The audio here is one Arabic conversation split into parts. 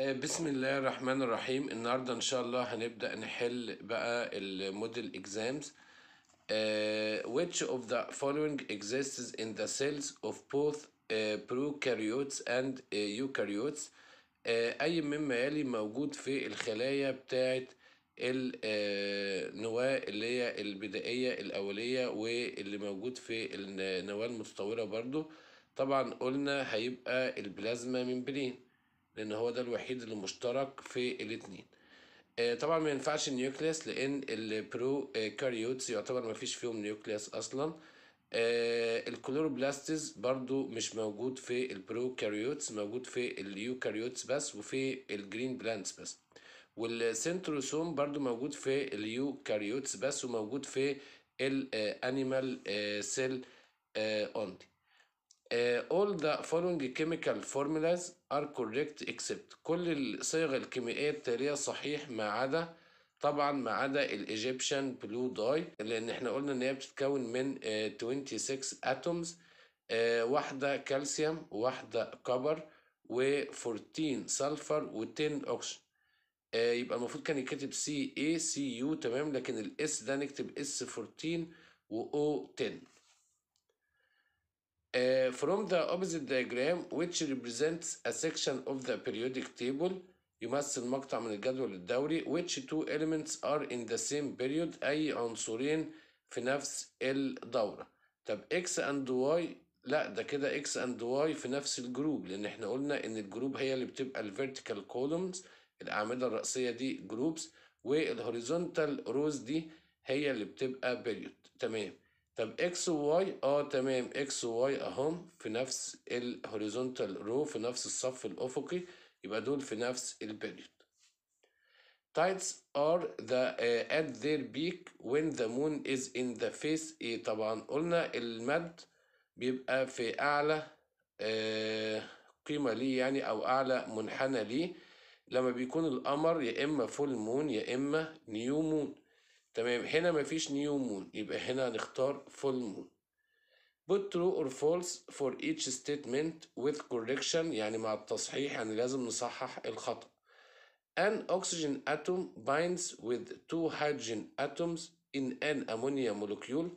آه، بسم الله الرحمن الرحيم النهاردة إن شاء الله هنبدأ نحل بقى الموديل إكزامز آه، uh, which of the following exists in the cells of both uh, prokaryotes and uh, eukaryotes uh, أي مما يلي موجود في الخلايا بتاعة النواة اللي هي البدائية الأولية واللي موجود في النواة المتطورة برضو طبعا قلنا هيبقى البلازما ممبرين لان هو ده الوحيد اللي مشترك في الاتنين آه، طبعا ما ينفعش النيوكليس لان البرو كاريوتس يعتبر ما فيش فيهم نيوكليس اصلا آه، الكلوروبلاستز برضو مش موجود في البرو كاريوتس موجود في اليوكاريوتس بس وفي الجرين بلانتس بس والسنتروسوم برضو موجود في اليوكاريوتس بس وموجود في الانيمال سيل اونلي uh, all the following chemical formulas are correct except كل الصيغ الكيميائية التالية صحيح ما عدا طبعا ما عدا الايجيبشن بلو داي لان احنا قلنا ان هي بتتكون من uh, 26 اتومز uh, واحدة كالسيوم واحدة كبر و14 سلفر و10 اوكسجين يبقى المفروض كان يكتب سي اي سي يو تمام لكن الاس ده نكتب اس 14 و او 10 uh, from the opposite diagram which represents a section of the periodic table يمثل مقطع من الجدول الدوري which two elements are in the same period أي عنصرين في نفس الدورة طب x and y لا ده كده x and y في نفس الجروب لأن احنا قلنا إن الجروب هي اللي بتبقى ال vertical columns الأعمدة الرأسية دي groups والهوريزونتال روز دي هي اللي بتبقى بيريود تمام طب اكس وواي اه تمام اكس وواي اهم في نفس الهوريزونتال رو في نفس الصف الافقي يبقى دول في نفس البيريود tides are the uh, at their peak when the moon is in the face A إيه، طبعا قلنا المد بيبقى في اعلى uh, قيمة ليه يعني او اعلى منحنى ليه لما بيكون القمر يا اما فول مون يا اما نيو مون تمام هنا مفيش نيو مون يبقى هنا هنختار فول مون put true or false for each statement with correction يعني مع التصحيح يعني لازم نصحح الخطأ an oxygen atom binds with two hydrogen atoms in an ammonia molecule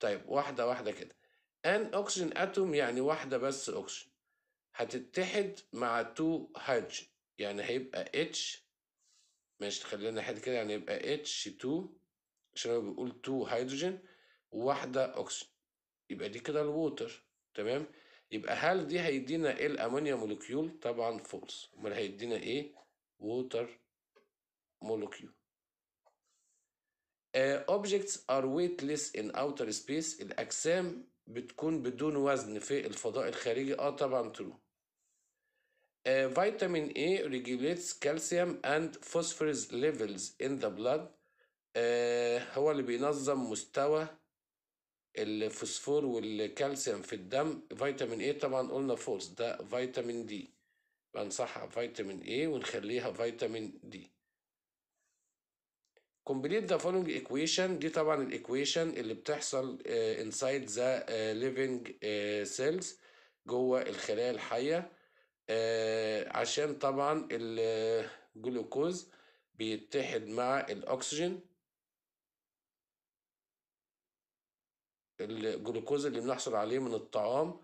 طيب واحدة واحدة كده an oxygen atom يعني واحدة بس أكسجين هتتحد مع two hydrogen يعني هيبقى H ماشي خلينا حد كده يعني يبقى H2 عشان بيقول بقول 2 هيدروجين وواحده اكسجين يبقى دي كده الووتر تمام يبقى هل دي هيدينا ايه الامونيا مولكيول طبعا فولس امال هيدينا ايه ووتر مولكيول آه، objects are weightless in outer space الاجسام بتكون بدون وزن في الفضاء الخارجي اه طبعا ترو فيتامين آه، A regulates calcium and phosphorus levels in the blood آه، هو اللي بينظم مستوى الفوسفور والكالسيوم في الدم فيتامين ايه طبعا قلنا فولس ده فيتامين دي بنصحها فيتامين ايه ونخليها فيتامين دي كومبليت ذا فولينج ايكويشن دي طبعا الايكويشن اللي بتحصل انسايد ذا ليفنج سيلز جوه الخلايا الحيه uh, عشان طبعا الجلوكوز بيتحد مع الاكسجين الجلوكوز اللي بنحصل عليه من الطعام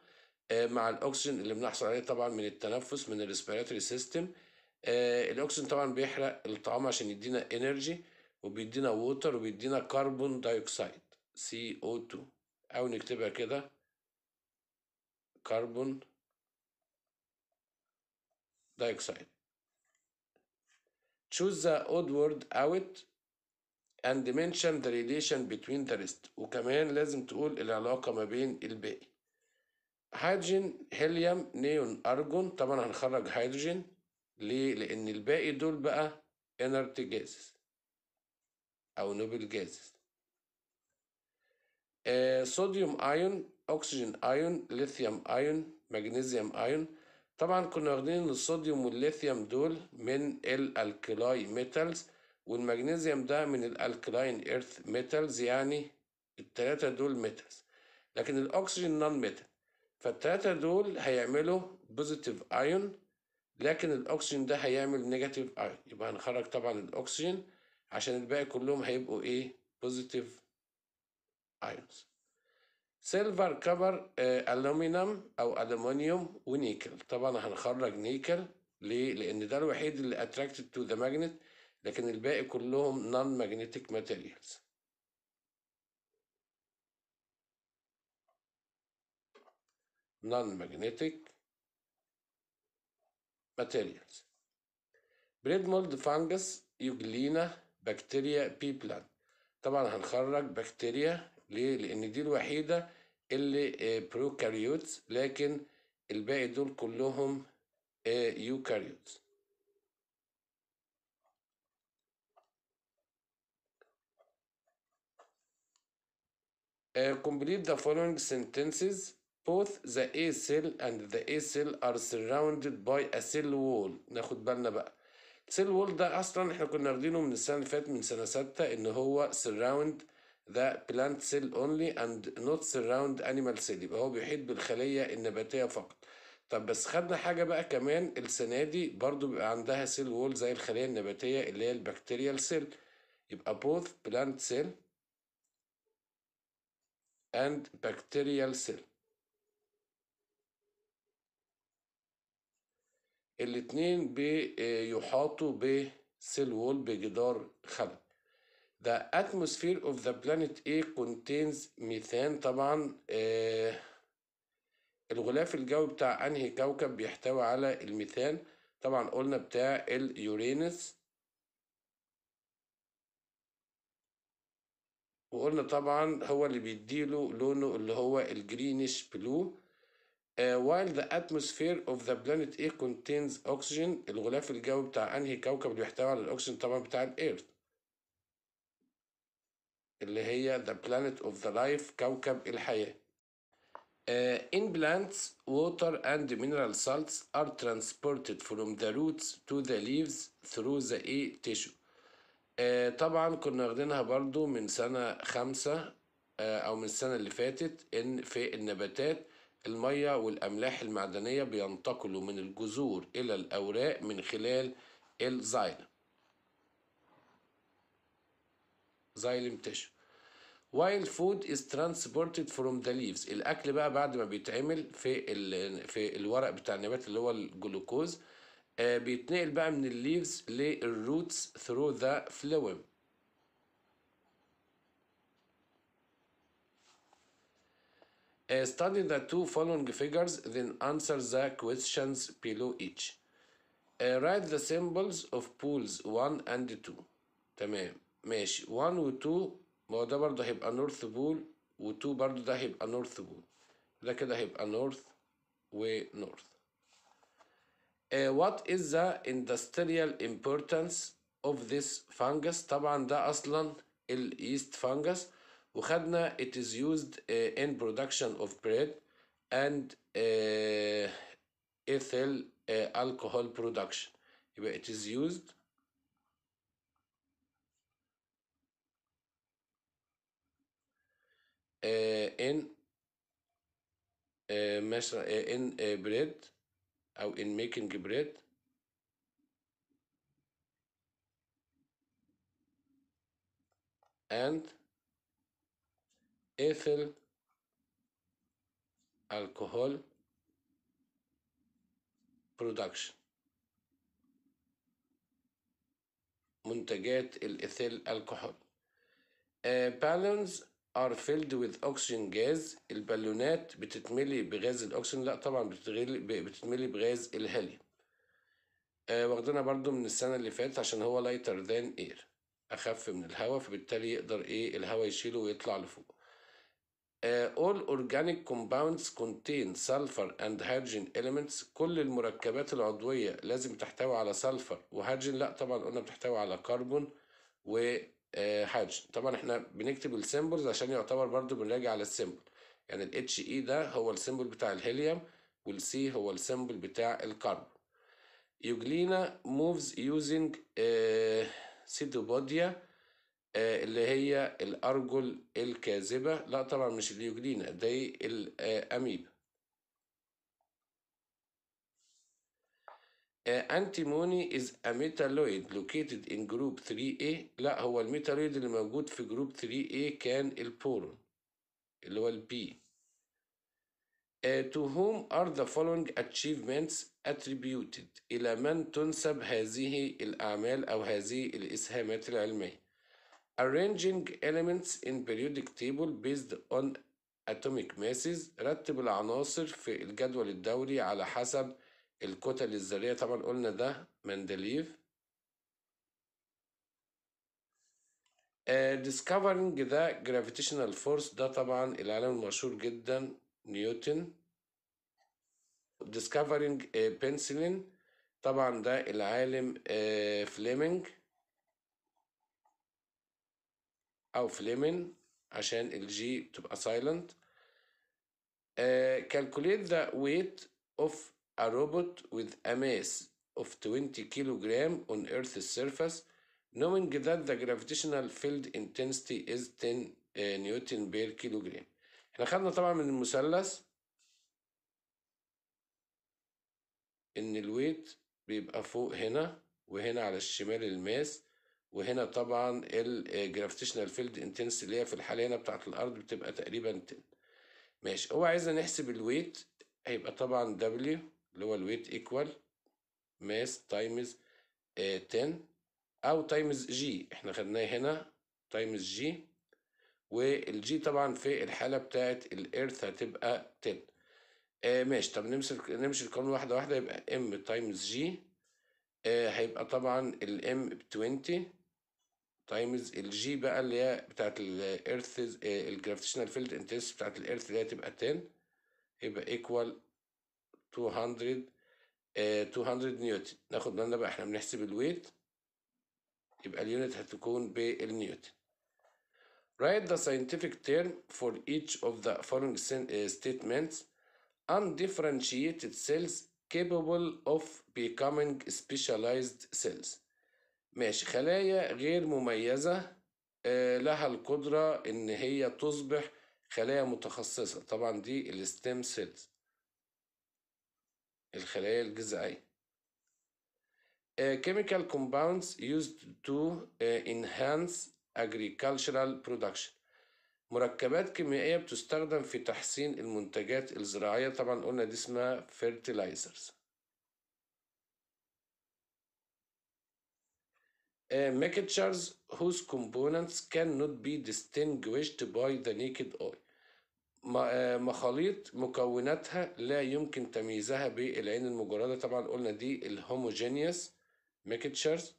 آه، مع الاكسجين اللي بنحصل عليه طبعا من التنفس من الريسبيراتوري آه، سيستم الاكسجين طبعا بيحرق الطعام عشان يدينا انرجي وبيدينا ووتر وبيدينا كربون دايوكسيد او 2 او نكتبها كده كربون دايوكسيد choose the odd word out and mention the relation between the rest وكمان لازم تقول العلاقة ما بين الباقي هيدروجين هيليوم نيون أرجون طبعا هنخرج هيدروجين ليه؟ لأن الباقي دول بقى inert gases أو نوبل gases صوديوم ايون اكسجين ايون ليثيوم ايون مغنيسيوم ايون طبعا كنا واخدين الصوديوم والليثيوم دول من الالكلاي ميتالز والمغنيزيوم ده من الالكلاين ايرث ميتالز يعني التلاتة دول ميتالز لكن الاكسجين نون ميتال فالتلاتة دول هيعملوا بوزيتيف ايون لكن الاكسجين ده هيعمل نيجاتيف ايون يبقى هنخرج طبعا الاكسجين عشان الباقي كلهم هيبقوا ايه بوزيتيف ايونز سيلفر كبر ألومنيوم أو ألومنيوم ونيكل طبعا هنخرج نيكل ليه؟ لأن ده الوحيد اللي اتراكتد تو ذا ماجنت لكن الباقي كلهم نون ماجنتيك ماتيريالز نون ماجنتيك ماتيريالز بريد مولد فانجس يجلينا بكتيريا بي بلان طبعا هنخرج بكتيريا ليه لان دي الوحيده اللي بروكاريوتس آه، لكن الباقي دول كلهم يوكاريوتس آه، Eh, complete the following sentences both the A cell and the A cell are surrounded by a cell wall ناخد بالنا بقى cell wall ده اصلا احنا كنا واخدينه من السنه اللي فاتت من سنه ستة ان هو surround the plant cell only and not surround animal cell يبقى هو بيحيط بالخليه النباتيه فقط طب بس خدنا حاجه بقى كمان السنه دي برضو بيبقى عندها سيل وول زي الخليه النباتيه اللي هي البكتيريال سيل يبقى both plant cell and bacterial cell الاتنين بيحاطوا آه، بسيل وول بجدار خلق The atmosphere of the planet A contains methane طبعا آه، الغلاف الجوي بتاع انهي كوكب بيحتوي على الميثان طبعا قلنا بتاع اليورينس وقلنا طبعا هو اللي بيديله لونه اللي هو الجرينيش بلو uh, while the atmosphere of the planet A contains oxygen الغلاف الجوي بتاع انهي كوكب اللي بيحتوي على الاكسجين طبعا بتاع الارض اللي هي the planet of the life كوكب الحياه Uh, in plants, water and mineral salts are transported from the roots to the leaves through the A tissue. آه، طبعا كنا واخدينها برضو من سنة خمسة آه، أو من السنة اللي فاتت إن في النباتات المية والأملاح المعدنية بينتقلوا من الجذور إلى الأوراق من خلال الزايلم زايلم تشو while food is transported from the leaves الأكل بقى بعد ما بيتعمل في ال في الورق بتاع النبات اللي هو الجلوكوز آه، بيتنقل بقى من الليفز للروتس ثرو ذا فلويم study the two following figures then answer the questions below each uh, write the symbols of pools 1 and 2 تمام ماشي 1 و 2 ما هو ده برضه هيبقى نورث بول و 2 برضه ده هيبقى نورث بول ده كده هيبقى نورث ونورث آه uh, what is the industrial importance of this fungus طبعا ده اصلا اليست فانجس وخدنا it is used uh, in production of bread and uh, ethyl uh, alcohol production يبقى it is used uh, in uh, uh in uh, bread أو in making bread and ethyl alcohol production منتجات الإيثيل الكحول balance are filled with oxygen gas البالونات بتتملي بغاز الاكسجين لا طبعا بتتملي بغاز الهيليوم آه واخدينها برضو من السنة اللي فاتت عشان هو lighter than air اخف من الهواء فبالتالي يقدر ايه الهواء يشيله ويطلع لفوق آه all organic compounds contain sulfur and hydrogen elements كل المركبات العضوية لازم تحتوي على sulfur وهيدروجين لا طبعا قلنا بتحتوي على كربون و آه، حاجة طبعا احنا بنكتب السيمبلز عشان يعتبر برضو بنراجع على السيمبل يعني ال HE ده هو السيمبل بتاع الهيليوم والسي هو السيمبل بتاع الكربون يوجلينا موفز يوزنج سيدوبوديا اللي هي الأرجل الكاذبة لا طبعا مش اليوجلينا دي الأميبا آه، antimony is a metalloid located in group 3A لا هو الميتالويد اللي موجود في group 3A كان البورون اللي هو البي to whom are the following achievements attributed إلى من تنسب هذه الأعمال أو هذه الإسهامات العلمية arranging elements in periodic table based on atomic masses رتب العناصر في الجدول الدوري على حسب الكتل الذرية طبعا قلنا ده مندليف ديسكفرنج ذا جرافيتيشنال فورس ده طبعا العالم المشهور جدا نيوتن ديسكفرنج بنسلين طبعا ده العالم فليمنج آه، او فليمن عشان الجي تبقى سايلنت كالكوليت ذا ويت اوف A robot with a mass of 20 kilogram on Earth's surface, knowing that the gravitational field intensity is 10 uh, نيوتن بير kilogram. احنا خدنا طبعا من المثلث ان الويت بيبقى فوق هنا وهنا على الشمال الماس وهنا طبعا الجرافيتيشنال فيلد انتنس اللي هي في الحاله هنا بتاعه الارض بتبقى تقريبا 10 ماشي هو عايزنا نحسب الويت هيبقى طبعا دبليو اللي هو الويت ايكوال ماس تايمز 10 او تايمز جي احنا خدناه هنا تايمز جي والجي طبعا في الحاله بتاعت الايرث هتبقى 10 آه ماشي طب نمسك نمشي القانون واحده واحده يبقى ام تايمز جي آه هيبقى طبعا الام ب 20 تايمز الجي بقى اللي هي بتاعت الايرث الجرافيتيشنال فيلد انتس بتاعت الايرث اللي هي تبقى 10 يبقى ايكوال 200 آه، نيوتن ناخد بالنا بقى احنا بنحسب الويت يبقى اليونت هتكون بالنيوتن Write the scientific term for each of the following آه، statements undifferentiated cells capable of becoming specialized cells ماشي خلايا غير مميزة آه، لها القدرة إن هي تصبح خلايا متخصصة طبعا دي الستيم سيلز الخلايا الجذعية. chemical compounds used to enhance agricultural production مركبات كيميائية بتستخدم في تحسين المنتجات الزراعية طبعا قلنا دي اسمها fertilizers mixtures whose components cannot be distinguished by the naked eye آه، مخاليط مكوناتها لا يمكن تمييزها بالعين المجردة طبعا قلنا دي الهوموجينيوس ميكتشرز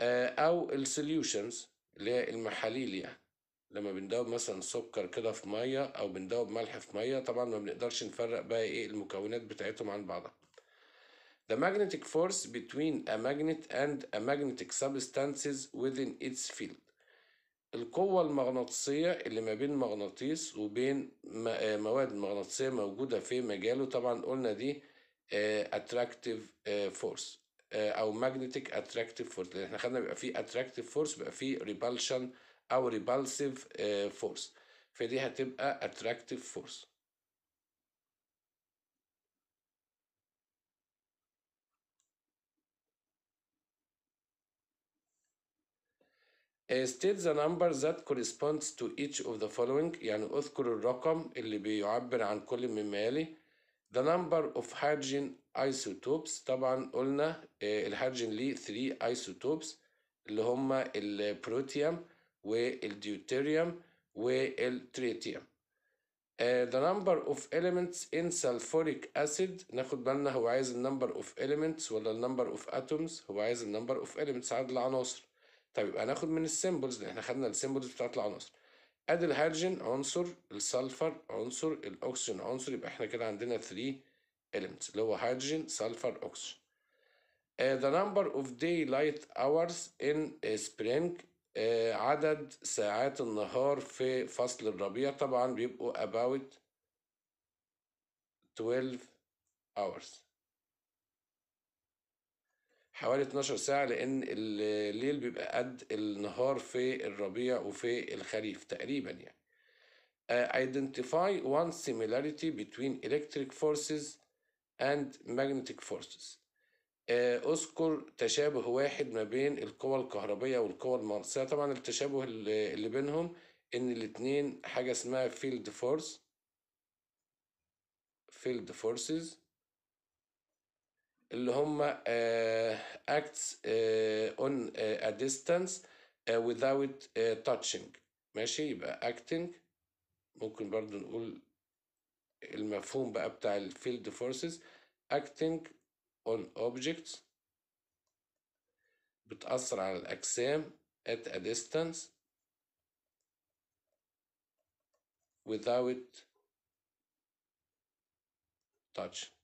آه، او السوليوشنز اللي هي المحاليل يعني لما بندوب مثلا سكر كده في ميه او بندوب ملح في ميه طبعا ما بنقدرش نفرق بقى ايه المكونات بتاعتهم عن بعضها The magnetic force between a magnet and a magnetic substances within its field القوة المغناطيسية اللي ما بين مغناطيس وبين مواد مغناطيسية موجودة في مجاله طبعا قلنا دي attractive force أو magnetic attractive force لأن احنا خدنا بيبقى فيه attractive force بيبقى فيه repulsion أو repulsive force فدي هتبقى attractive force state the number that corresponds to each of the following يعني اذكر الرقم اللي بيعبر عن كل مما يلي the number of hydrogen isotopes طبعا قلنا الهيدروجين ليه 3 isotopes اللي هما البروتيوم والديوتيريوم والتريتيوم the number of elements in sulfuric acid ناخد بالنا هو عايز number of elements ولا number of atoms هو عايز number of elements عدد العناصر طيب هناخد من السيمبلز احنا خدنا السيمبلز بتاعت العناصر ادي الهيدروجين عنصر السلفر عنصر الاكسجين عنصر يبقى احنا كده عندنا 3 elements اللي هو هيدروجين سلفر اكسجين uh, the number of daylight hours in spring uh, عدد ساعات النهار في فصل الربيع طبعا بيبقوا about 12 hours حوالي 12 ساعة لأن الليل بيبقى قد النهار في الربيع وفي الخريف تقريبا يعني. Uh, identify one similarity between electric forces and magnetic forces. Uh, اذكر تشابه واحد ما بين القوى الكهربية والقوى المغناطيسية طبعا التشابه اللي بينهم ان الاتنين حاجة اسمها field force field forces اللي هم acts on a distance without touching ماشي يبقى acting ممكن برضو نقول المفهوم بقى بتاع الفيلد فورسز acting on objects بتأثر على الأجسام at a distance without touch